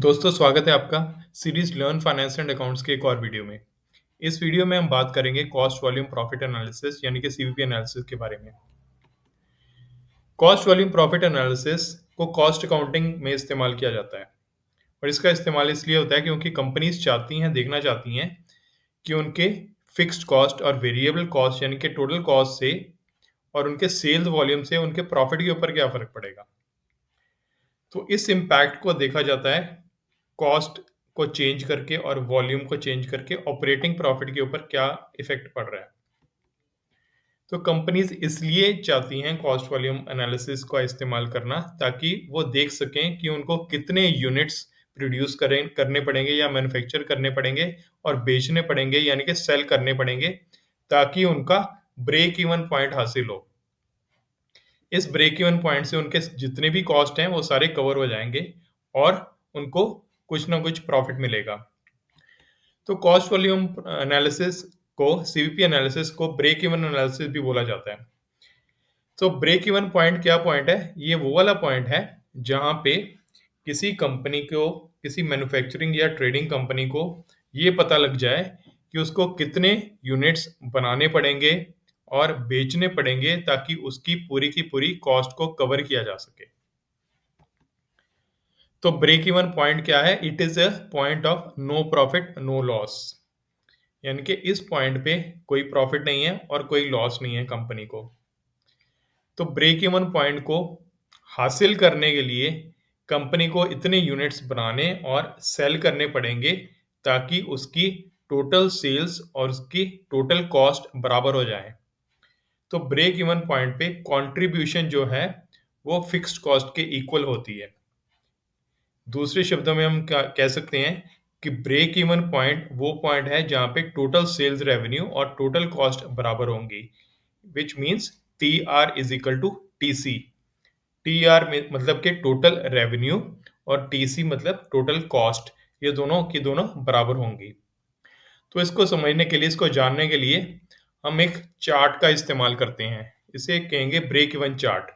दोस्तों स्वागत है आपका series learn finance and accounts के एक और वीडियो में इस वीडियो में हम बात करेंगे कॉस्ट वॉल्यूम प्रॉफिट एनालिसिस यानी कि सीवीपी एनालिसिस के बारे में कॉस्ट वॉल्यूम प्रॉफिट एनालिसिस को कॉस्ट अकाउंटिंग में इस्तेमाल किया जाता है और इसका इस्तेमाल इसलिए होता है क्योंकि कंपनीज चाहती हैं देखना चाहती हैं कि उनके फिक्स्ड कॉस्ट और वेरिएबल कॉस्ट यानी कि टोटल कॉस्ट से और उनके सेल्स वॉल्यूम से उनके प्रॉफिट के ऊपर क्या फर्क पड़ेगा तो इस इम्पैक्ट को देखा जाता है कॉस्ट को चेंज करके और वॉल्यूम को चेंज करके ऑपरेटिंग प्रॉफिट के ऊपर क्या इफेक्ट पड़ रहा है तो कंपनीज इसलिए चाहती हैं कॉस्ट वॉल्यूम एनालिसिस का इस्तेमाल करना ताकि वो देख सकें कि उनको कितने यूनिट्स प्रोड्यूस करें करने पड़ेंगे या मैन्युफैक्चर करने पड़ेंगे और बेचने पड़ेंगे यानी कि सेल करने पड़ेंगे ताकि उनका ब्रेक इवन पॉइंट हासिल हो इस ब्रेक इवन पॉइंट से उनके जितने भी कॉस्ट हैं वो सारे कवर हो जाएंगे और उनको कुछ ना कुछ प्रॉफिट मिलेगा तो कॉस्ट वॉल्यूम एनालिसिस को सीवीपी एनालिसिस को ब्रेक इवन एनालिसिस भी बोला जाता है तो ब्रेक इवन पॉइंट क्या पॉइंट है ये वो वाला पॉइंट है जहां पे किसी कंपनी को किसी मैन्युफैक्चरिंग या ट्रेडिंग कंपनी को ये पता लग जाए कि उसको कितने यूनिट्स बनाने पड़ेंगे और बेचने पड़ेंगे ताकि उसकी पूरी की पूरी कॉस्ट को कवर किया जा सके तो ब्रेक इवन पॉइंट क्या है it is a point of no profit no loss यानी कि इस पॉइंट पे कोई प्रॉफिट नहीं है और कोई लॉस नहीं है कंपनी को तो ब्रेक इवन पॉइंट को हासिल करने के लिए कंपनी को इतने यूनिट्स बनाने और सेल करने पड़ेंगे ताकि उसकी टोटल सेल्स और उसकी टोटल कॉस्ट बराबर हो जाए तो ब्रेक इवन पॉइंट पे कंट्रीब्यूशन जो है वो फिक्स्ड कॉस्ट के इक्वल होती है दूसरे शब्दों में हम कह सकते हैं कि ब्रेक इवन पॉइंट वो पॉइंट है जहां पे टोटल सेल्स रेवेन्यू और टोटल कॉस्ट बराबर होंगी which means T R is equal to T C T R मतलब के टोटल रेवेन्यू और टी सी मतलब टोटल कॉस्ट ये दोनों की दोनों बराबर होंगी तो इसको समझने के लिए इसको जानने के लिए हम एक चार्ट का इस्तेमाल करते हैं इसे कहेंगे ब्रेक इवन चार्ट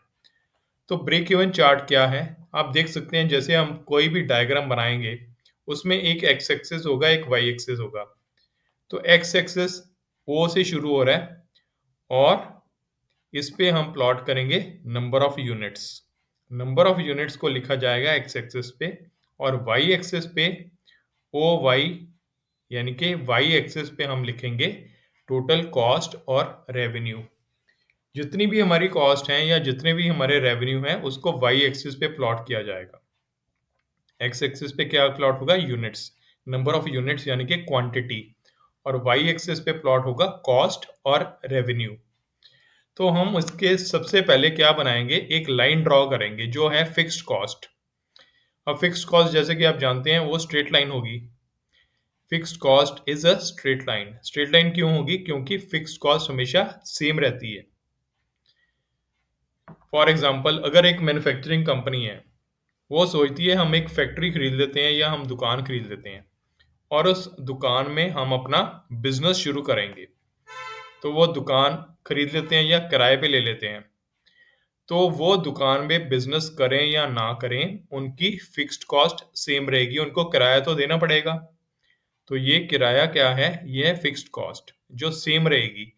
तो ब्रेक इवन चार्ट क्या है आप देख सकते हैं जैसे हम कोई भी डायग्राम बनाएंगे उसमें एक एक्स एक्सेस होगा एक वाई एक्सेस होगा तो एक्स एक्सेस ओ से शुरू हो रहा है और इस पे हम प्लॉट करेंगे number of units number of units को लिखा जाएगा एक्स एक्सेस पे और वाई एक्सेस पे ओ वाई यानी कि वाई एक्सेस पे हम लिखेंगे टोटल कॉस्ट और रेवेन्यू जितनी भी हमारी कॉस्ट है या जितने भी हमारे रेवेन्यू हैं उसको वाई एक्सिस पे प्लॉट किया जाएगा एक्स एक्सिस पे क्या प्लॉट होगा यूनिट्स नंबर ऑफ यूनिट्स यानी कि क्वांटिटी और वाई एक्सिस पे प्लॉट होगा कॉस्ट और रेवेन्यू तो हम उसके सबसे पहले क्या बनाएंगे एक लाइन ड्रॉ करेंगे जो है फिक्स्ड कॉस्ट अब फिक्स्ड कॉस्ट जैसे कि आप जानते हैं वो स्ट्रेट लाइन होगी fixed cost is a straight line straight line क्यों होगी क्योंकि फिक्स्ड कॉस्ट हमेशा सेम रहती है फॉर एग्जाम्पल अगर एक मैन्युफैक्चरिंग कंपनी है वो सोचती है हम एक फैक्ट्री खरीद लेते हैं या हम दुकान खरीद लेते हैं और उस दुकान में हम अपना बिजनेस शुरू करेंगे तो वो दुकान खरीद लेते हैं या किराए पे ले लेते हैं तो वो दुकान में बिजनेस करें या ना करें उनकी फिक्स्ड कॉस्ट सेम रहेगी उनको किराया तो देना पड़ेगा तो ये किराया क्या है ये है फिक्स्ड कॉस्ट जो सेम रहेगी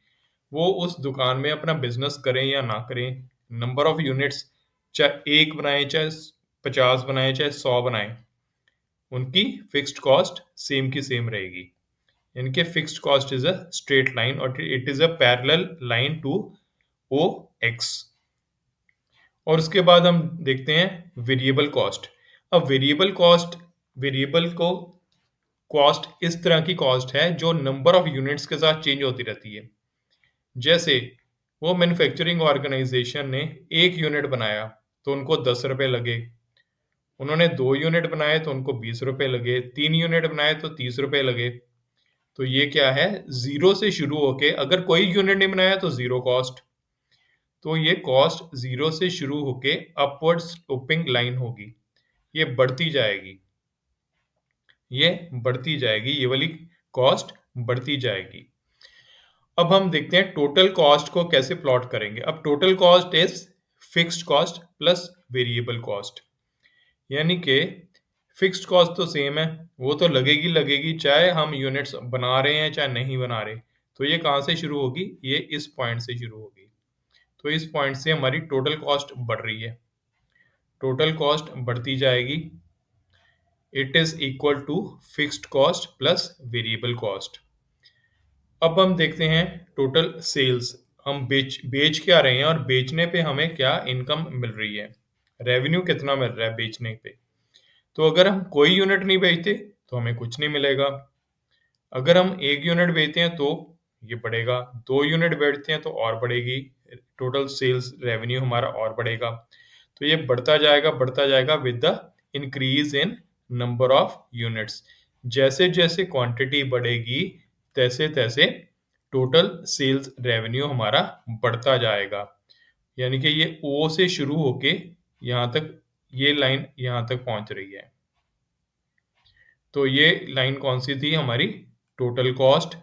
वो उस दुकान में अपना बिजनेस करें या ना करें नंबर ऑफ यूनिट्स चाहे एक बनाए चाहे पचास बनाए चाहे सौ बनाए उनकी फिक्स्ड कॉस्ट सेम की सेम रहेगी इनके fixed cost is a straight line और it is a parallel line to O X और उसके बाद हम देखते हैं वेरिएबल कॉस्ट अब वेरिएबल कॉस्ट वेरिएबल को कॉस्ट इस तरह की कॉस्ट है जो नंबर ऑफ यूनिट्स के साथ चेंज होती रहती है जैसे वो मैन्युफैक्चरिंग ऑर्गेनाइजेशन ने एक यूनिट बनाया तो उनको दस रुपये लगे उन्होंने दो यूनिट बनाए तो उनको बीस रुपये लगे तीन यूनिट बनाए तो तीस रुपये लगे तो ये क्या है जीरो से शुरू होके अगर कोई यूनिट नहीं बनाया तो जीरो कॉस्ट तो ये कॉस्ट जीरो से शुरू होके अपवर्ड स्लोपिंग लाइन होगी ये बढ़ती जाएगी ये बढ़ती जाएगी ये वाली कॉस्ट बढ़ती जाएगी अब हम देखते हैं टोटल कॉस्ट को कैसे प्लॉट करेंगे अब total cost is fixed cost plus variable cost यानी कि फिक्स्ड कॉस्ट तो सेम है वो तो लगेगी लगेगी चाहे हम यूनिट्स बना रहे हैं चाहे नहीं बना रहे तो ये कहां से शुरू होगी ये इस पॉइंट से शुरू होगी तो इस पॉइंट से हमारी टोटल कॉस्ट बढ़ रही है टोटल कॉस्ट बढ़ती जाएगी it is equal to fixed cost plus variable cost अब हम देखते हैं टोटल सेल्स हम बेच बेच आ रहे हैं और बेचने पे हमें क्या इनकम मिल रही है रेवेन्यू कितना मिल रहा है बेचने पे तो अगर हम कोई यूनिट नहीं बेचते तो हमें कुछ नहीं मिलेगा अगर हम एक यूनिट बेचते हैं तो ये बढ़ेगा दो यूनिट बेचते हैं तो और बढ़ेगी टोटल सेल्स रेवेन्यू हमारा और बढ़ेगा तो ये बढ़ता जाएगा बढ़ता जाएगा with the increase in number of units जैसे जैसे क्वांटिटी बढ़ेगी तैसे तैसे टोटल सेल्स रेवेन्यू हमारा बढ़ता जाएगा यानी कि ये ओ से शुरू होके यहाँ तक ये लाइन यहाँ तक पहुंच रही है तो ये लाइन कौन सी थी हमारी टोटल कॉस्ट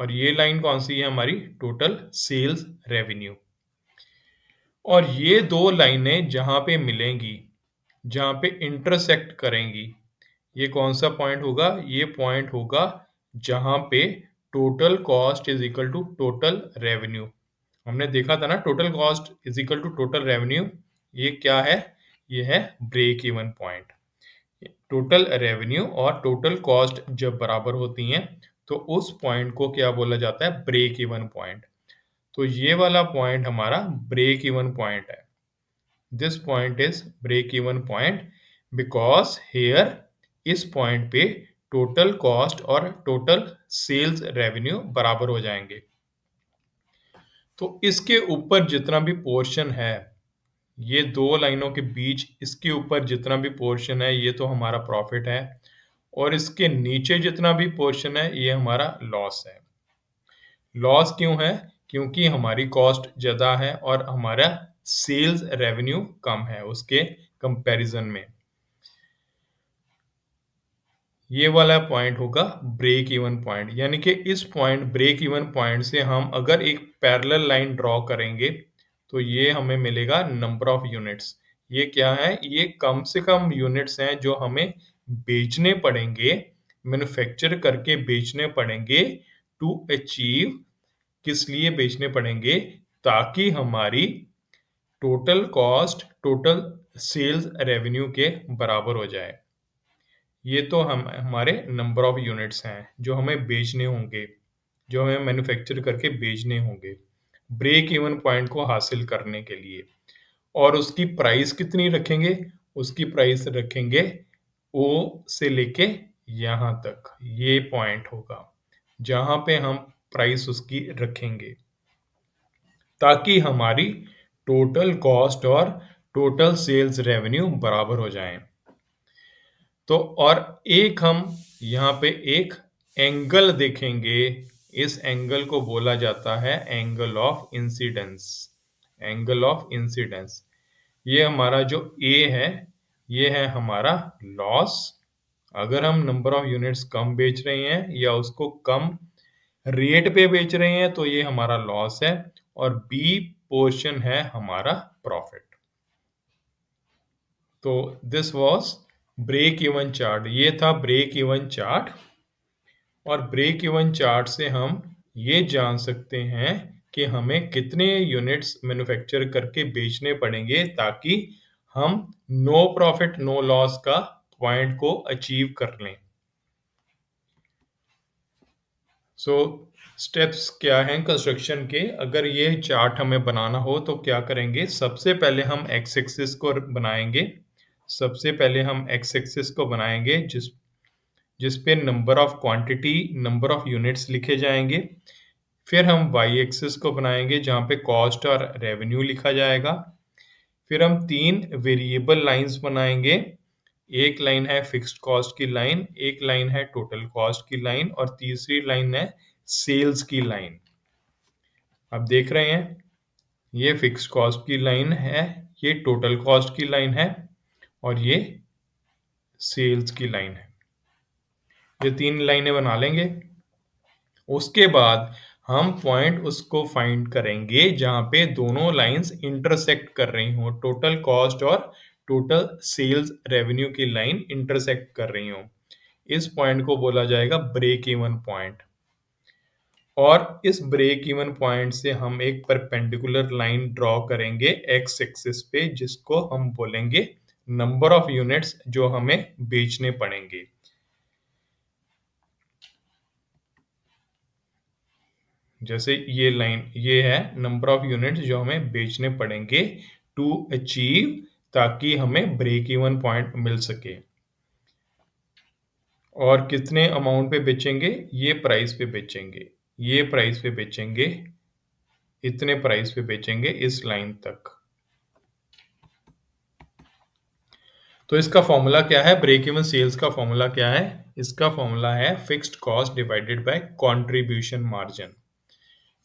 और ये लाइन कौन सी है हमारी टोटल सेल्स रेवेन्यू और ये दो लाइनें जहाँ पे मिलेंगी जहाँ पे इंटरसेक्ट करेंगी ये कौन सा पॉइंट होगा ये पॉइंट होगा जहां पे total cost is equal to total revenue हमने देखा था ना total cost is equal to total revenue ये क्या है ये है break even point total revenue और टोटल कॉस्ट जब बराबर होती हैं तो उस पॉइंट को क्या बोला जाता है ब्रेक इवन पॉइंट तो ये वाला पॉइंट हमारा ब्रेक इवन पॉइंट है this point is break even point because here इस पॉइंट पे टोटल कॉस्ट और टोटल सेल्स रेवेन्यू बराबर हो जाएंगे तो इसके ऊपर जितना भी पोर्शन है ये दो लाइनों के बीच इसके ऊपर जितना भी पोर्शन है ये तो हमारा प्रॉफिट है और इसके नीचे जितना भी पोर्शन है ये हमारा लॉस है लॉस क्यों है क्योंकि हमारी कॉस्ट ज़्यादा है और हमारा सेल्स रेवेन्यू कम है उसके कंपैरिजन में ये वाला पॉइंट होगा ब्रेक इवन पॉइंट यानी कि इस पॉइंट ब्रेक इवन पॉइंट से हम अगर एक पैरेलल लाइन ड्रॉ करेंगे तो ये हमें मिलेगा नंबर ऑफ यूनिट्स ये क्या है ये कम से कम यूनिट्स हैं जो हमें बेचने पड़ेंगे मैन्युफैक्चर करके बेचने पड़ेंगे टू अचीव किस लिए बेचने पड़ेंगे ताकि हमारी total cost total sales revenue के बराबर हो जाए ये तो हम हमारे नंबर ऑफ यूनिट्स हैं जो हमें बेचने होंगे जो हमें मैन्युफैक्चर करके बेचने होंगे ब्रेक इवन पॉइंट को हासिल करने के लिए और उसकी प्राइस कितनी रखेंगे उसकी प्राइस रखेंगे ओ से लेके यहाँ तक ये पॉइंट होगा जहाँ पे हम प्राइस उसकी रखेंगे ताकि हमारी टोटल कॉस्ट और टोटल सेल्स रेवेन्यू बराबर हो जाएं तो और एक हम यहाँ पे एक एंगल देखेंगे इस एंगल को बोला जाता है angle of incidence angle of incidence ये हमारा जो ए है ये है हमारा लॉस अगर हम नंबर ऑफ यूनिट्स कम बेच रहे हैं या उसको कम रेट पे बेच रहे हैं तो ये हमारा लॉस है और बी पोर्शन है हमारा प्रॉफिट तो this was break even chart ये था ब्रेक इवन चार्ट और ब्रेक इवन चार्ट से हम ये जान सकते हैं कि हमें कितने यूनिट्स मैन्युफैक्चर करके बेचने पड़ेंगे ताकि हम नो प्रॉफिट नो लॉस का पॉइंट को अचीव कर लें सो so, स्टेप्स क्या हैं कंस्ट्रक्शन के अगर ये चार्ट हमें बनाना हो तो क्या करेंगे सबसे पहले हम एक्स एक्सिस को बनाएंगे सबसे पहले हम एक्स एक्सिस को बनाएंगे जिस जिस पे number of quantity number of units लिखे जाएंगे फिर हम वाई एक्सिस को बनाएंगे जहाँ पे कॉस्ट और रेवेन्यू लिखा जाएगा फिर हम तीन वेरिएबल लाइंस बनाएंगे एक लाइन है फिक्स्ड कॉस्ट की लाइन एक लाइन है टोटल कॉस्ट की लाइन और तीसरी लाइन है सेल्स की लाइन अब देख रहे हैं ये फिक्स कॉस्ट की लाइन है ये टोटल कॉस्ट की लाइन है और ये सेल्स की लाइन है ये तीन लाइनें बना लेंगे उसके बाद हम पॉइंट उसको फाइंड करेंगे जहां पे दोनों लाइंस इंटरसेक्ट कर रही हो टोटल कॉस्ट और टोटल सेल्स रेवेन्यू की लाइन इंटरसेक्ट कर रही हो इस पॉइंट को बोला जाएगा ब्रेक इवन पॉइंट और इस ब्रेक इवन पॉइंट से हम एक परपेंडिकुलर लाइन ड्रॉ करेंगे एक्स एक्सिस पे जिसको हम बोलेंगे नंबर ऑफ यूनिट्स जो हमें बेचने पड़ेंगे जैसे ये लाइन ये है नंबर ऑफ यूनिट्स जो हमें बेचने पड़ेंगे टू अचीव ताकि हमें ब्रेक इवन पॉइंट मिल सके और कितने अमाउंट पे बेचेंगे ये प्राइस पे बेचेंगे ये प्राइस पे बेचेंगे इतने प्राइस पे बेचेंगे इस लाइन तक तो इसका फॉर्मूला क्या है ब्रेक इवन सेल्स का फॉर्मूला क्या है इसका फॉर्मूला है fixed cost divided by contribution margin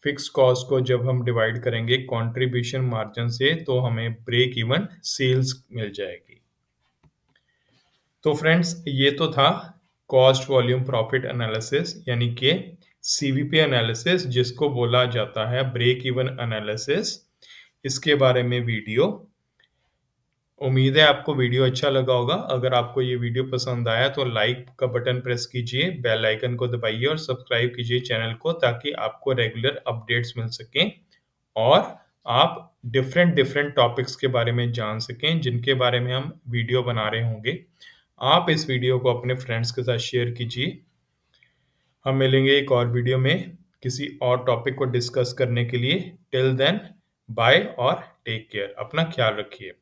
fix cost को जब हम डिवाइड करेंगे कंट्रीब्यूशन मार्जिन से तो हमें ब्रेक इवन सेल्स मिल जाएगी तो फ्रेंड्स ये तो था कॉस्ट वॉल्यूम प्रॉफिट एनालिसिस यानी कि सीवीपी एनालिसिस जिसको बोला जाता है ब्रेक इवन एनालिसिस इसके बारे में वीडियो उम्मीद है आपको वीडियो अच्छा लगा होगा अगर आपको ये वीडियो पसंद आया तो लाइक का बटन प्रेस कीजिए बेल आइकन को दबाइए और सब्सक्राइब कीजिए चैनल को ताकि आपको रेगुलर अपडेट्स मिल सकें और आप डिफरेंट डिफरेंट टॉपिक्स के बारे में जान सकें जिनके बारे में हम वीडियो बना रहे होंगे आप इस वीडियो को अपने फ्रेंड्स के साथ शेयर कीजिए हम मिलेंगे एक और वीडियो में किसी और टॉपिक को डिस्कस करने के लिए टिल देन बाय और टेक केयर अपना ख्याल रखिए